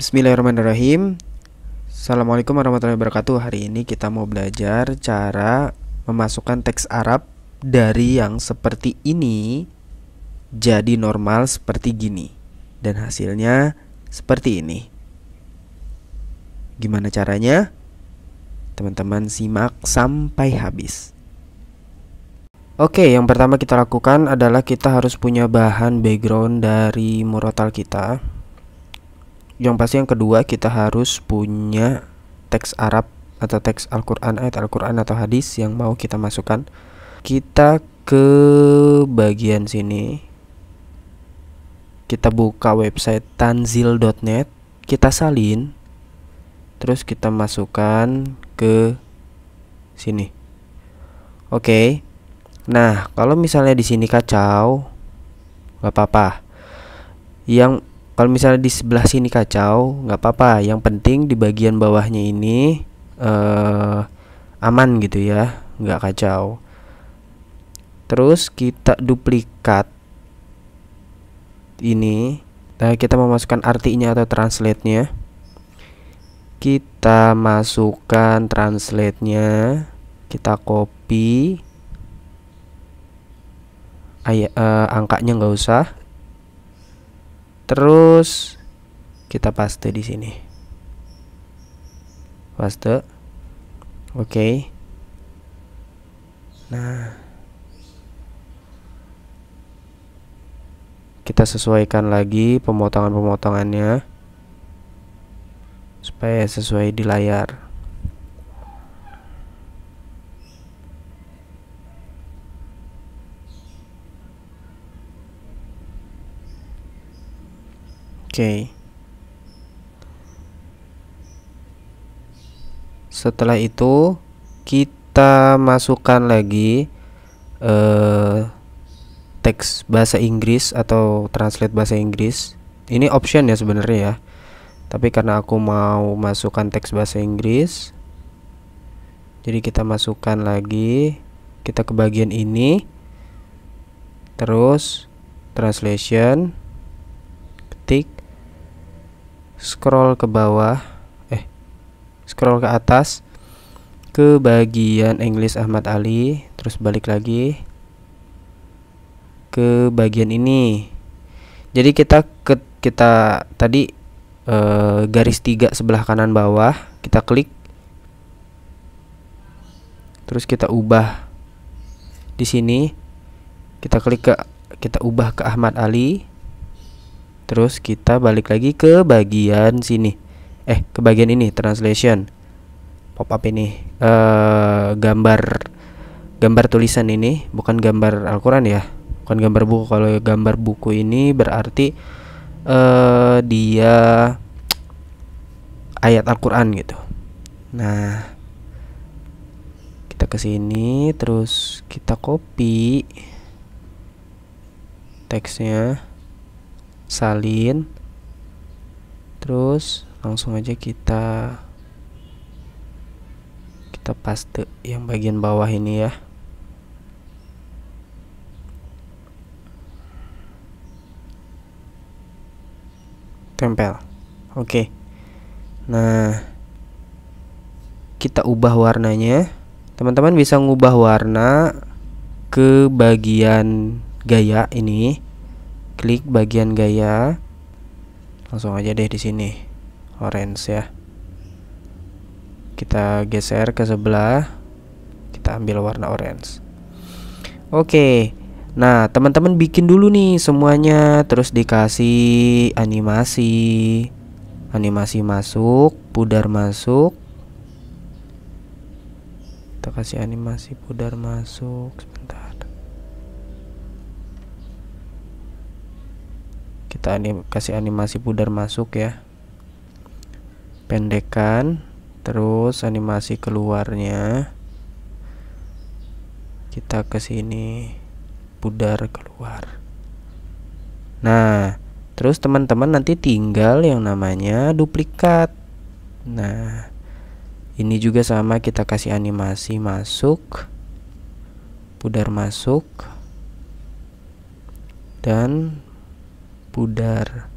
Bismillahirrahmanirrahim Assalamualaikum warahmatullahi wabarakatuh Hari ini kita mau belajar cara memasukkan teks Arab dari yang seperti ini jadi normal seperti gini Dan hasilnya seperti ini Gimana caranya? Teman-teman simak sampai habis Oke, yang pertama kita lakukan adalah kita harus punya bahan background dari murotal kita yang pasti yang kedua kita harus punya teks Arab atau teks Al-Qur'an ayat Al-Qur'an atau hadis yang mau kita masukkan. Kita ke bagian sini. Kita buka website tanzil.net, kita salin. Terus kita masukkan ke sini. Oke. Okay. Nah, kalau misalnya di sini kacau, nggak apa-apa. Yang kalau misalnya di sebelah sini kacau nggak apa-apa yang penting di bagian bawahnya ini uh, aman gitu ya nggak kacau terus kita duplikat ini nah, kita memasukkan artinya atau translate nya kita masukkan translate nya kita copy Ay uh, angkanya nggak usah Terus kita paste di sini. Paste. Oke. Okay. Nah, kita sesuaikan lagi pemotongan-pemotongannya supaya sesuai di layar. Oke. Setelah itu kita masukkan lagi eh, teks bahasa Inggris atau translate bahasa Inggris. Ini option ya sebenarnya ya. Tapi karena aku mau masukkan teks bahasa Inggris, jadi kita masukkan lagi kita ke bagian ini terus translation ketik scroll ke bawah eh scroll ke atas ke bagian English Ahmad Ali terus balik lagi ke bagian ini jadi kita ke, kita tadi e, garis tiga sebelah kanan bawah kita klik terus kita ubah di sini kita klik ke kita ubah ke Ahmad Ali Terus kita balik lagi ke bagian sini. Eh, ke bagian ini translation. Pop up ini Eh gambar gambar tulisan ini bukan gambar Alquran ya. Bukan gambar buku. Kalau gambar buku ini berarti eh dia ayat Alquran gitu. Nah, kita ke sini terus kita copy teksnya salin terus langsung aja kita kita paste yang bagian bawah ini ya tempel oke okay. nah kita ubah warnanya teman-teman bisa ngubah warna ke bagian gaya ini klik bagian gaya langsung aja deh di sini orange ya kita geser ke sebelah kita ambil warna orange oke nah teman-teman bikin dulu nih semuanya terus dikasih animasi animasi masuk pudar masuk kita kasih animasi pudar masuk sebentar kita anim kasih animasi pudar masuk ya pendekan terus animasi keluarnya kita ke sini pudar keluar nah terus teman-teman nanti tinggal yang namanya duplikat nah ini juga sama kita kasih animasi masuk pudar masuk dan pudar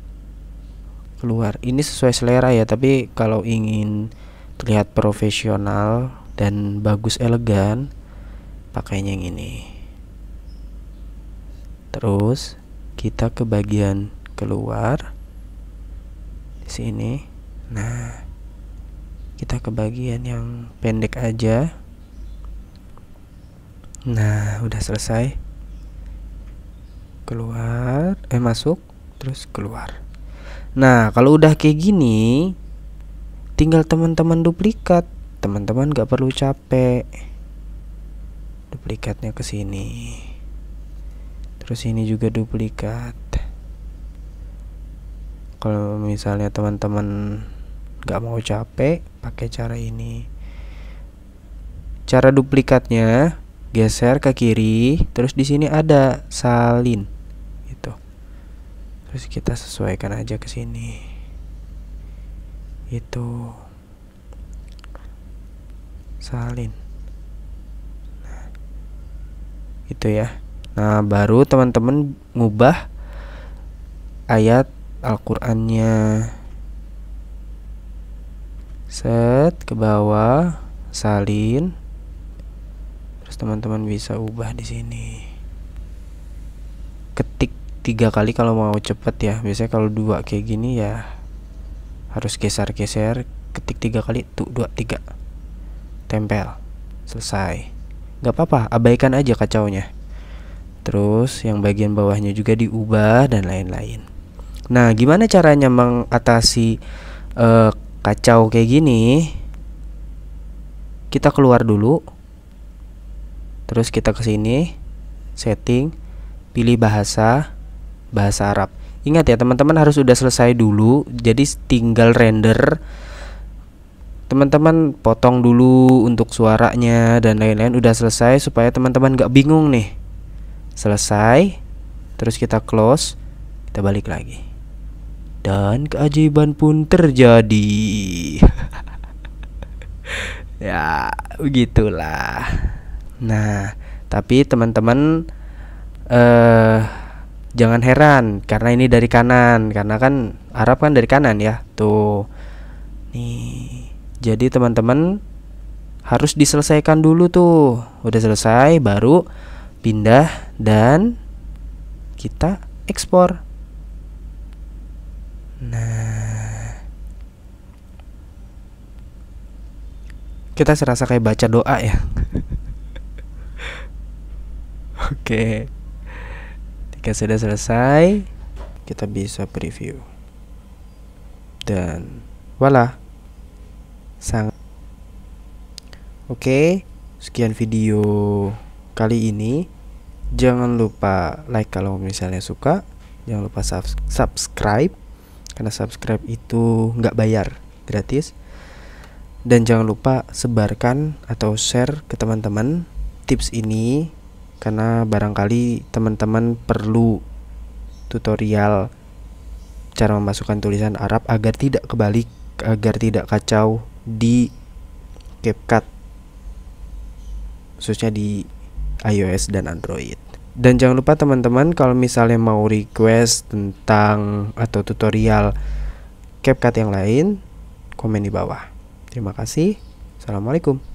keluar ini sesuai selera ya tapi kalau ingin terlihat profesional dan bagus elegan pakainya yang ini terus kita ke bagian keluar di sini nah kita ke bagian yang pendek aja nah udah selesai keluar eh masuk terus keluar nah kalau udah kayak gini tinggal teman-teman duplikat teman-teman gak perlu capek duplikatnya ke sini terus ini juga duplikat kalau misalnya teman-teman gak mau capek pakai cara ini cara duplikatnya geser ke kiri terus di sini ada salin terus kita sesuaikan aja ke sini itu salin nah, itu ya nah baru teman-teman ngubah ayat Al-Qur'annya set ke bawah salin terus teman-teman bisa ubah di sini tiga kali kalau mau cepet ya biasanya kalau dua kayak gini ya harus geser-geser ketik tiga kali tuh dua tiga tempel selesai nggak apa-apa abaikan aja kacaunya terus yang bagian bawahnya juga diubah dan lain-lain nah gimana caranya mengatasi uh, kacau kayak gini kita keluar dulu terus kita ke sini setting pilih bahasa bahasa Arab. Ingat ya teman-teman harus sudah selesai dulu, jadi tinggal render. Teman-teman potong dulu untuk suaranya dan lain-lain udah selesai supaya teman-teman gak bingung nih. Selesai, terus kita close, kita balik lagi. Dan keajaiban pun terjadi. ya, begitulah. Nah, tapi teman-teman eh -teman, uh, jangan heran karena ini dari kanan karena kan Arab kan dari kanan ya tuh nih jadi teman-teman harus diselesaikan dulu tuh udah selesai baru pindah dan kita ekspor nah kita serasa kayak baca doa ya oke okay. Podcast sudah selesai, kita bisa preview. Dan walah Sangat Oke, sekian video kali ini. Jangan lupa like kalau misalnya suka. Jangan lupa sub subscribe karena subscribe itu nggak bayar, gratis. Dan jangan lupa sebarkan atau share ke teman-teman tips ini karena barangkali teman-teman perlu tutorial cara memasukkan tulisan Arab agar tidak kebalik, agar tidak kacau di CapCut khususnya di iOS dan Android. Dan jangan lupa teman-teman kalau misalnya mau request tentang atau tutorial CapCut yang lain, komen di bawah. Terima kasih. Assalamualaikum.